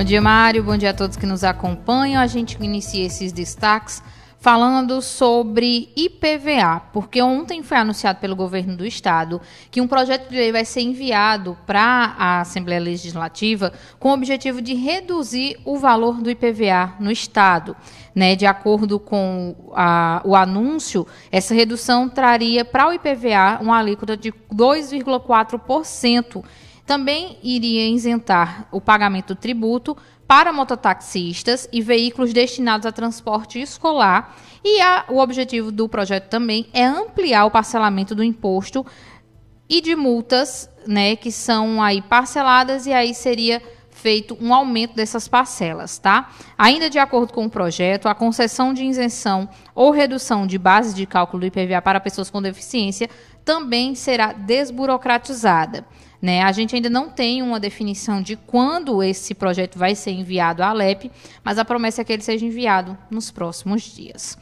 Bom dia, Mário. Bom dia a todos que nos acompanham. A gente inicia esses destaques falando sobre IPVA, porque ontem foi anunciado pelo governo do estado que um projeto de lei vai ser enviado para a Assembleia Legislativa com o objetivo de reduzir o valor do IPVA no estado. Né, de acordo com a, o anúncio, essa redução traria para o IPVA uma alíquota de 2,4% também iria isentar o pagamento do tributo para mototaxistas e veículos destinados a transporte escolar. E a, o objetivo do projeto também é ampliar o parcelamento do imposto e de multas, né, que são aí parceladas e aí seria feito um aumento dessas parcelas, tá? Ainda de acordo com o projeto, a concessão de isenção ou redução de base de cálculo do IPVA para pessoas com deficiência também será desburocratizada. Né? A gente ainda não tem uma definição de quando esse projeto vai ser enviado à Alep, mas a promessa é que ele seja enviado nos próximos dias.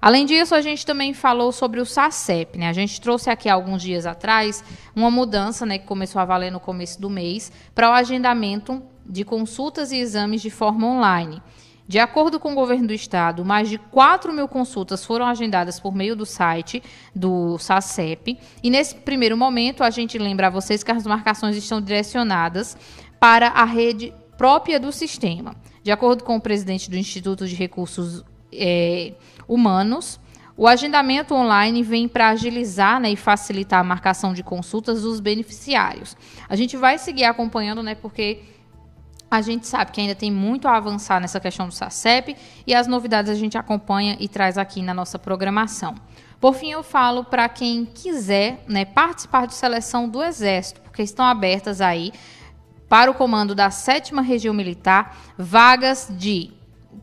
Além disso, a gente também falou sobre o SACEP, né? A gente trouxe aqui alguns dias atrás uma mudança, né, que começou a valer no começo do mês, para o agendamento de consultas e exames de forma online. De acordo com o governo do estado, mais de 4 mil consultas foram agendadas por meio do site do SACEP. E nesse primeiro momento, a gente lembra a vocês que as marcações estão direcionadas para a rede própria do sistema. De acordo com o presidente do Instituto de Recursos é, Humanos, o agendamento online vem para agilizar né, e facilitar a marcação de consultas dos beneficiários. A gente vai seguir acompanhando, né, porque a gente sabe que ainda tem muito a avançar nessa questão do SACEP e as novidades a gente acompanha e traz aqui na nossa programação. Por fim, eu falo para quem quiser né, participar de seleção do Exército, porque estão abertas aí para o comando da 7 Região Militar vagas de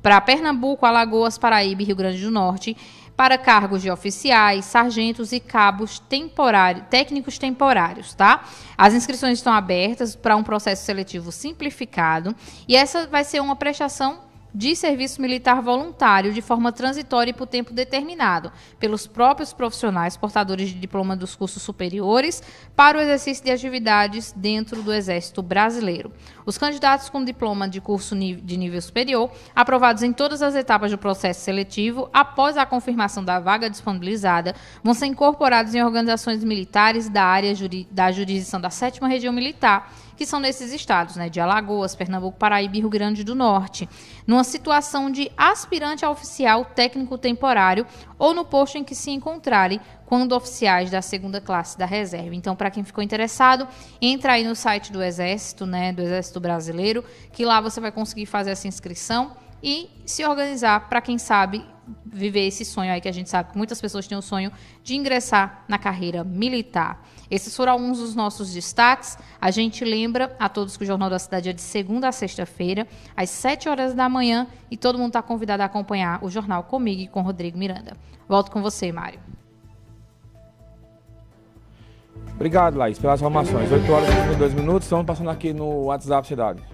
para Pernambuco, Alagoas, Paraíba e Rio Grande do Norte para cargos de oficiais, sargentos e cabos temporários, técnicos temporários, tá? As inscrições estão abertas para um processo seletivo simplificado e essa vai ser uma prestação de serviço militar voluntário de forma transitória e por tempo determinado pelos próprios profissionais portadores de diploma dos cursos superiores para o exercício de atividades dentro do Exército Brasileiro. Os candidatos com diploma de curso de nível superior, aprovados em todas as etapas do processo seletivo, após a confirmação da vaga disponibilizada, vão ser incorporados em organizações militares da área da jurisdição da 7 Região Militar que são nesses estados, né, de Alagoas, Pernambuco, Paraíba e Rio Grande do Norte, numa situação de aspirante a oficial técnico temporário ou no posto em que se encontrarem quando oficiais da segunda classe da reserva. Então, para quem ficou interessado, entra aí no site do Exército, né, do Exército Brasileiro, que lá você vai conseguir fazer essa inscrição e se organizar para quem sabe viver esse sonho aí que a gente sabe que muitas pessoas têm o sonho de ingressar na carreira militar. Esses foram alguns dos nossos destaques. A gente lembra a todos que o Jornal da Cidade é de segunda a sexta-feira, às 7 horas da manhã, e todo mundo está convidado a acompanhar o jornal comigo e com Rodrigo Miranda. Volto com você, Mário. Obrigado, Laís, pelas informações. 8 horas e dois minutos. Estamos passando aqui no WhatsApp Cidade.